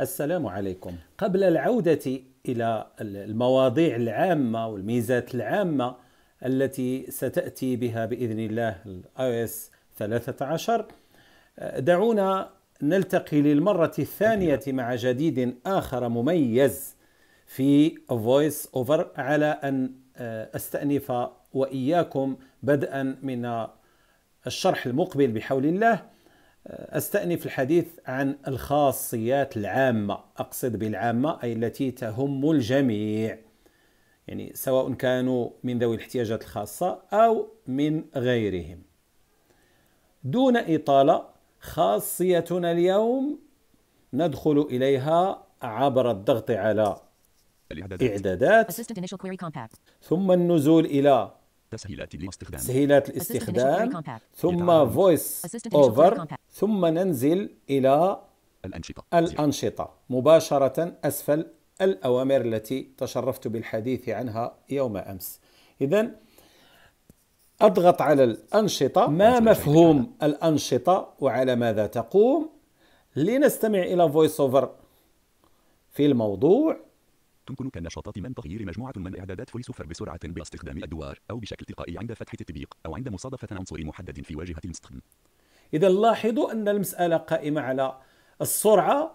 السلام عليكم قبل العودة إلى المواضيع العامة والميزات العامة التي ستأتي بها بإذن الله iOS 13 دعونا نلتقي للمرة الثانية مع جديد آخر مميز في فويس أوفر على أن آه، أستأنف وإياكم بدءا من الشرح المقبل بحول الله استانف الحديث عن الخاصيات العامه اقصد بالعامه اي التي تهم الجميع يعني سواء كانوا من ذوي الاحتياجات الخاصه او من غيرهم دون اطاله خاصيتنا اليوم ندخل اليها عبر الضغط على اعدادات ثم النزول الى تسهيلات الاستخدام تسهيلات الاستخدام ثم فويس اوفر ثم ننزل الى الانشطه الانشطه مباشره اسفل الاوامر التي تشرفت بالحديث عنها يوم امس اذا اضغط على الانشطه ما مفهوم الانشطه وعلى ماذا تقوم لنستمع الى فويس اوفر في الموضوع تمكنك النشاطات من تغيير مجموعة من إعدادات فول سوفر بسرعة باستخدام أدوار أو بشكل تلقائي عند فتح التطبيق أو عند مصادفة عنصر محدد في واجهة المستخدم إذا لاحظوا أن المسألة قائمة على السرعة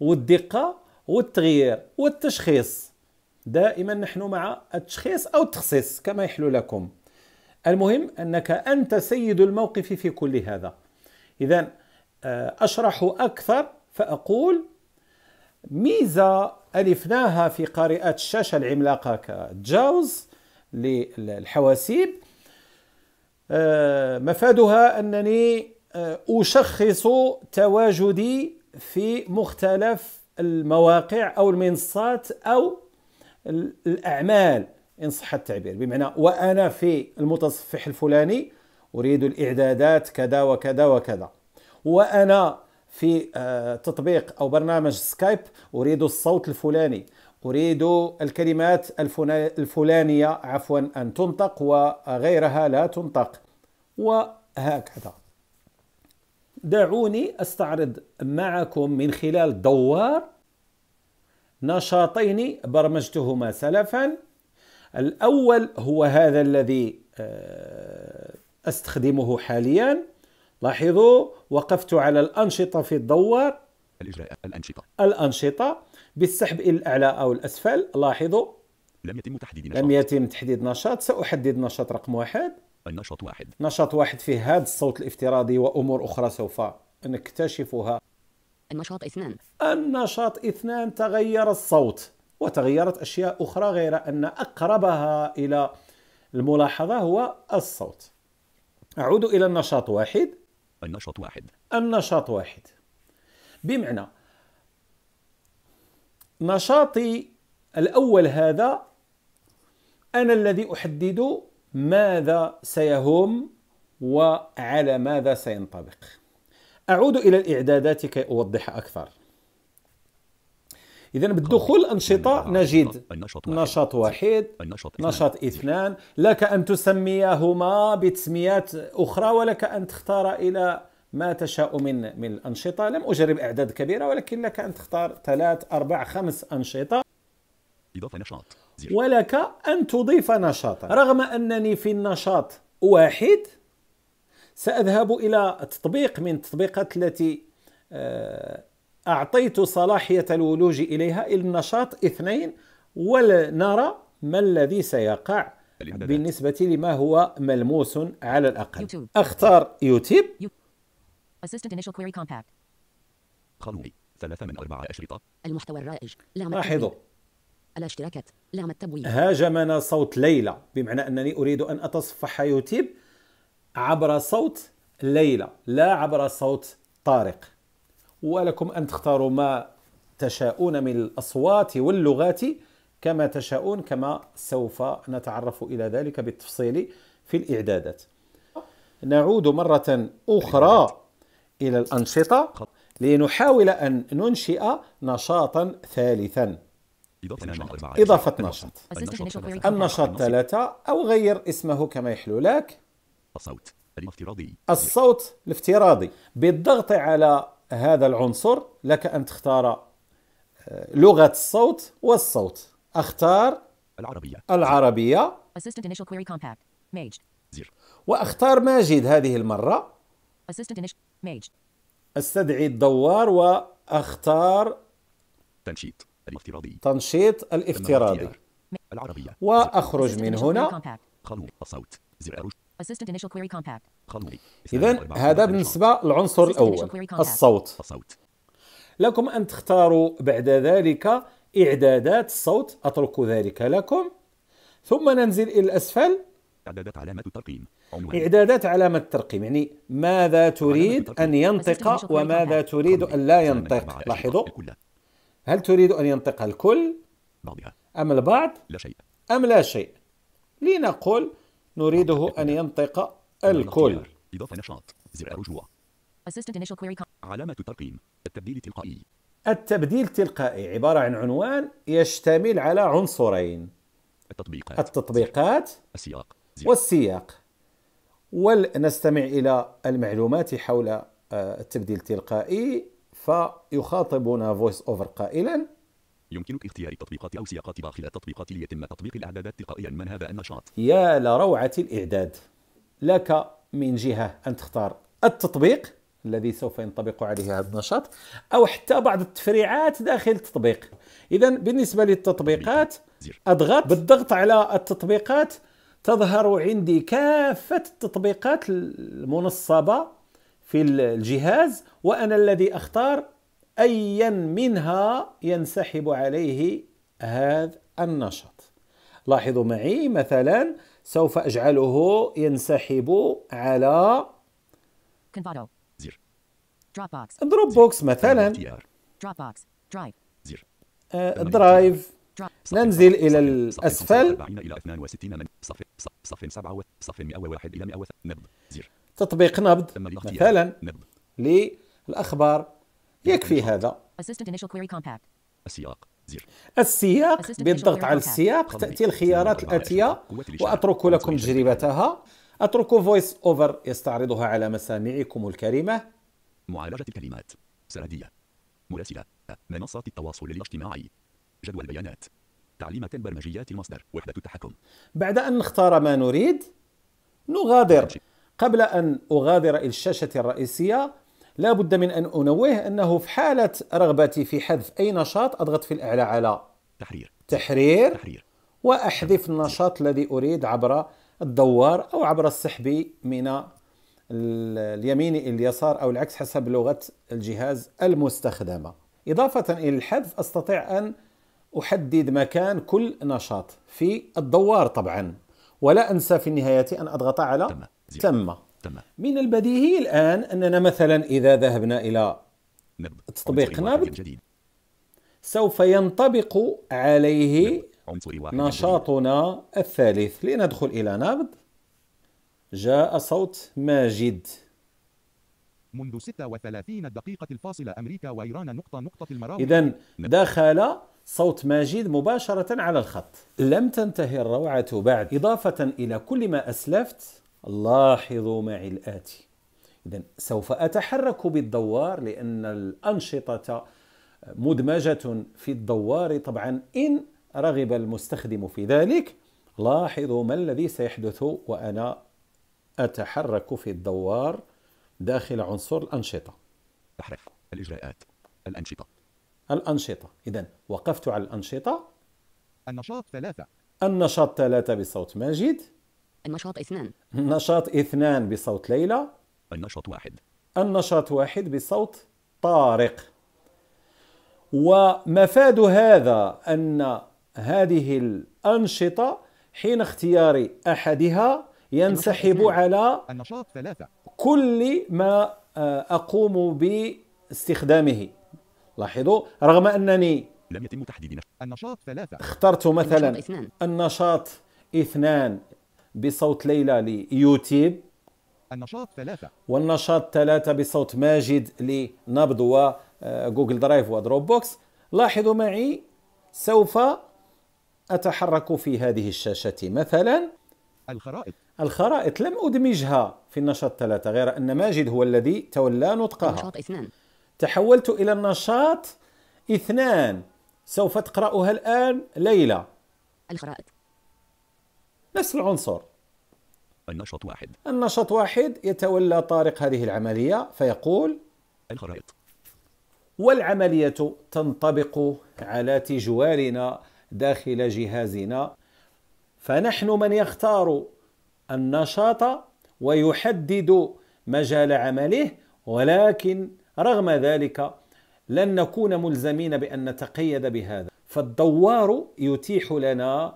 والدقة والتغيير والتشخيص دائما نحن مع التشخيص أو التخصيص كما يحلو لكم المهم أنك أنت سيد الموقف في كل هذا إذا آه، أشرح أكثر فأقول ميزة ألفناها في قارئات الشاشة العملاقة كجاوز للحواسيب آه، مفادها أنني آه، أشخص تواجدي في مختلف المواقع أو المنصات أو الأعمال إن صح التعبير بمعنى وأنا في المتصفح الفلاني أريد الإعدادات كذا وكذا وكذا وأنا في آه، تطبيق او برنامج سكايب اريد الصوت الفلاني اريد الكلمات الفلانيه عفوا ان تنطق وغيرها لا تنطق وهكذا دعوني استعرض معكم من خلال دوار نشاطين برمجتهما سلفا الاول هو هذا الذي آه، استخدمه حاليا لاحظوا وقفت على الأنشطة في الدوار الإجراء الأنشطة الأنشطة بالسحب إلى الأعلى أو الأسفل لاحظوا لم يتم تحديد نشاط لم يتم تحديد نشاط سأحدد نشاط رقم واحد النشاط واحد نشاط واحد فيه هذا الصوت الافتراضي وأمور أخرى سوف نكتشفها النشاط اثنان النشاط اثنان تغير الصوت وتغيرت أشياء أخرى غير أن أقربها إلى الملاحظة هو الصوت أعود إلى النشاط واحد النشاط واحد النشاط واحد بمعنى نشاطي الأول هذا أنا الذي أحدد ماذا سيهم وعلى ماذا سينطبق أعود إلى الإعدادات كي أوضح أكثر اذا بالدخول انشطه نجد نشاط واحد نشاط اثنان لك ان تسميهما بتسميات اخرى ولك ان تختار الى ما تشاء من من الانشطه لم اجرب اعداد كبيره ولكن لك ان تختار ثلاث اربع خمس انشطه اضافه نشاط ولك ان تضيف نشاطا رغم انني في النشاط واحد ساذهب الى تطبيق من التطبيقات التي آه، أعطيت صلاحية الولوج إليها إلى النشاط اثنين ولنرى ما الذي سيقع بالنسبة لما هو ملموس على الأقل أختار يوتيوب خلوي ثلاثة من أربعة أشرطة المحتوى الرائج لاحظوا الاشتراكات لام التبويب هاجمنا صوت ليلى بمعنى أنني أريد أن أتصفح يوتيوب عبر صوت ليلى لا عبر صوت طارق ولكم أن تختاروا ما تشاءون من الأصوات واللغات كما تشاءون كما سوف نتعرف إلى ذلك بالتفصيل في الإعدادات نعود مرة أخرى إلى الأنشطة لنحاول أن ننشئ نشاطا ثالثا إضافة نشاط النشاط ثلاثة أو غير اسمه كما يحلو لك الصوت الافتراضي الصوت الافتراضي بالضغط على هذا العنصر لك أن تختار آه، لغة الصوت والصوت أختار العربية العربية Assistant Initial Query Compact وأختار ماجد هذه المرة Assistant Initial أستدعي الدوار وأختار تنشيط الافتراضي تنشيط الافتراضي العربية وأخرج من هنا خلو الصوت زر Assistant Initial Query Compact إذا هذا بالنسبة للعنصر الأول الصوت لكم أن تختاروا بعد ذلك إعدادات الصوت أترك ذلك لكم ثم ننزل إلى الأسفل إعدادات علامة الترقيم إعدادات علامة الترقيم يعني ماذا تريد أن ينطق وماذا تريد أن لا ينطق لاحظوا هل تريد أن ينطق الكل أم البعض لا شيء أم لا شيء لنقول نريده أن ينطق الكل إضافة نشاط زر رجوع علامة الترقيم التبديل التلقائي التبديل التلقائي عبارة عن عنوان يشتمل على عنصرين التطبيقات التطبيقات السياق والسياق ولنستمع إلى المعلومات حول آه، التبديل التلقائي فيخاطبنا فويس أوفر قائلا يمكنك اختيار التطبيقات أو سياقات داخل التطبيقات ليتم تطبيق الإعدادات تلقائيا من هذا النشاط يا لروعة الإعداد لك من جهة أن تختار التطبيق الذي سوف ينطبق عليه هذا النشاط أو حتى بعض التفريعات داخل التطبيق إذا بالنسبة للتطبيقات أضغط بالضغط على التطبيقات تظهر عندي كافة التطبيقات المنصبة في الجهاز وأنا الذي أختار أيا منها ينسحب عليه هذا النشاط لاحظوا معي مثلا سوف أجعله ينسحب على دروب بوكس مثلا آه، درايف ننزل إلى الأسفل تطبيق نبض مثلا للأخبار يكفي هذا السياق زر السياق بالضغط على السياق تأتي الخيارات الآتية وأترك لكم تجربتها أترك فويس أوفر يستعرضها على مسامعكم الكريمة معالجة الكلمات سردية مراسلة منصات التواصل الاجتماعي جدول بيانات تعليمات برمجيات المصدر وحدة التحكم بعد أن نختار ما نريد نغادر قبل أن أغادر الشاشة الرئيسية لا بد من أن أنوه أنه في حالة رغبتي في حذف أي نشاط أضغط في الأعلى على تحرير تحرير, تحرير. وأحذف النشاط الذي أريد عبر الدوار أو عبر السحب من اليمين إلى اليسار أو العكس حسب لغة الجهاز المستخدمة إضافة إلى الحذف أستطيع أن أحدد مكان كل نشاط في الدوار طبعا ولا أنسى في النهاية أن أضغط على تم, تم. تمام من البديهي الان اننا مثلا اذا ذهبنا الى تطبيق نبت سوف ينطبق عليه نشاطنا الثالث لندخل الى نبض جاء صوت ماجد منذ 36 دقيقة الفاصلة أمريكا وإيران نقطة نقطة المراوح إذا دخل صوت ماجد مباشرة على الخط لم تنتهي الروعة بعد إضافة إلى كل ما أسلفت لاحظوا معي الآتي إذا سوف أتحرك بالدوار لأن الأنشطة مدمجة في الدوار طبعا إن رغب المستخدم في ذلك لاحظوا ما الذي سيحدث وأنا أتحرك في الدوار داخل عنصر الأنشطة تحرك الإجراءات الأنشطة الأنشطة إذا وقفت على الأنشطة النشاط ثلاثة النشاط ثلاثة بصوت ماجد النشاط اثنان النشاط اثنان بصوت ليلى النشاط واحد النشاط واحد بصوت طارق ومفاد هذا أن هذه الأنشطة حين اختيار أحدها ينسحب على النشاط ثلاثة كل ما آه، أقوم باستخدامه لاحظوا رغم أنني لم يتم تحديد النشاط ثلاثة اخترت مثلا النشاط اثنان, النشاط اثنان بصوت ليلى ليوتيوب النشاط ثلاثة والنشاط ثلاثة بصوت ماجد لنبض وجوجل آه، درايف ودروب بوكس لاحظوا معي سوف أتحرك في هذه الشاشة مثلا الخرائط الخرائط لم أدمجها في النشاط ثلاثة غير أن ماجد هو الذي تولى نطقها النشاط اثنان تحولت إلى النشاط اثنان سوف تقرأها الآن ليلى الخرائط نفس العنصر النشاط واحد النشاط واحد يتولى طارق هذه العملية فيقول الخرائط والعملية تنطبق على تجوالنا داخل جهازنا فنحن من يختار النشاط ويحدد مجال عمله ولكن رغم ذلك لن نكون ملزمين بأن نتقيد بهذا فالدوار يتيح لنا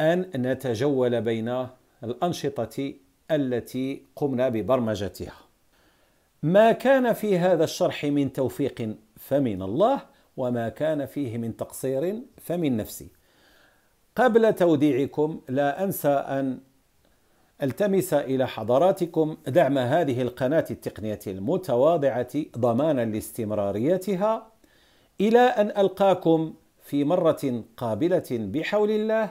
أن نتجول بين الأنشطة التي قمنا ببرمجتها ما كان في هذا الشرح من توفيق فمن الله وما كان فيه من تقصير فمن نفسي قبل توديعكم لا أنسى أن التمس إلى حضراتكم دعم هذه القناة التقنية المتواضعة ضمانا لاستمراريتها إلى أن ألقاكم في مرة قابلة بحول الله